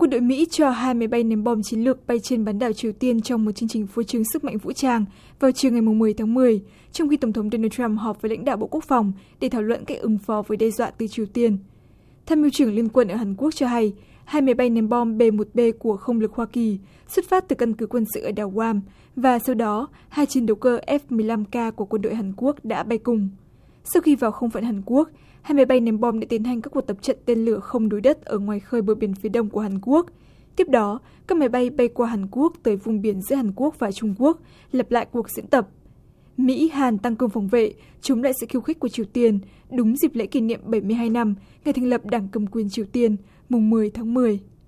quân đội Mỹ cho hai máy bay ném bom chiến lược bay trên bán đảo Triều Tiên trong một chương trình phô trương sức mạnh vũ trang vào chiều ngày mùng 10 tháng 10, trong khi Tổng thống Donald Trump họp với lãnh đạo Bộ Quốc phòng để thảo luận cách ứng phó với đe dọa từ Triều Tiên. Tham mưu trưởng Liên quân ở Hàn Quốc cho hay, hai máy bay ném bom B-1B của không lực Hoa Kỳ xuất phát từ căn cứ quân sự ở đảo Guam và sau đó hai chiến đấu cơ F-15K của quân đội Hàn Quốc đã bay cùng sau khi vào không phận hàn quốc hai máy bay ném bom đã tiến hành các cuộc tập trận tên lửa không đối đất ở ngoài khơi bờ biển phía đông của hàn quốc tiếp đó các máy bay bay qua hàn quốc tới vùng biển giữa hàn quốc và trung quốc lập lại cuộc diễn tập mỹ hàn tăng cường phòng vệ chống lại sự khiêu khích của triều tiên đúng dịp lễ kỷ niệm 72 năm ngày thành lập đảng cầm quyền triều tiên mùng 10 tháng 10.